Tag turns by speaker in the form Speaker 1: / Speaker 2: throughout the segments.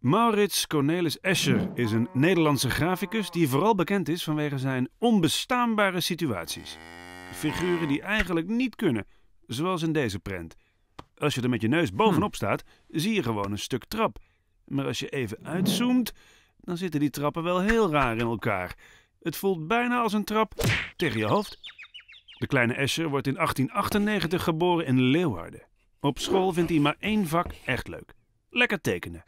Speaker 1: Maurits Cornelis Escher is een Nederlandse graficus die vooral bekend is vanwege zijn onbestaanbare situaties. Figuren die eigenlijk niet kunnen, zoals in deze prent. Als je er met je neus bovenop hm. staat, zie je gewoon een stuk trap. Maar als je even uitzoomt, dan zitten die trappen wel heel raar in elkaar. Het voelt bijna als een trap tegen je hoofd. De kleine Escher wordt in 1898 geboren in Leeuwarden. Op school vindt hij maar één vak echt leuk: lekker tekenen.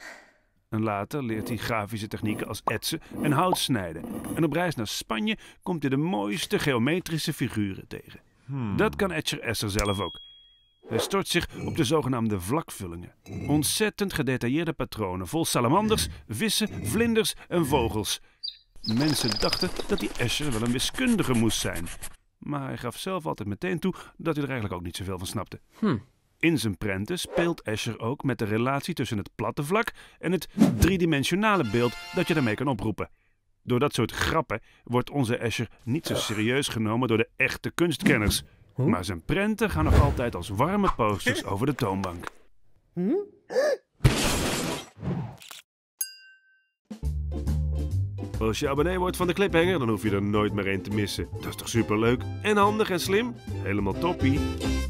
Speaker 1: En later leert hij grafische technieken als etsen en houtsnijden En op reis naar Spanje komt hij de mooiste geometrische figuren tegen. Hmm. Dat kan Etcher Esser zelf ook. Hij stort zich op de zogenaamde vlakvullingen. Ontzettend gedetailleerde patronen vol salamanders, vissen, vlinders en vogels. Mensen dachten dat die Escher wel een wiskundige moest zijn. Maar hij gaf zelf altijd meteen toe dat hij er eigenlijk ook niet zoveel van snapte. Hmm. In zijn prenten speelt Escher ook met de relatie tussen het platte vlak en het driedimensionale beeld dat je daarmee kan oproepen. Door dat soort grappen wordt onze Escher niet zo serieus genomen door de echte kunstkenners. Maar zijn prenten gaan nog altijd als warme posters over de toonbank. Als je abonnee wordt van de Cliphanger, dan hoef je er nooit meer één te missen. Dat is toch superleuk en handig en slim? Helemaal toppie!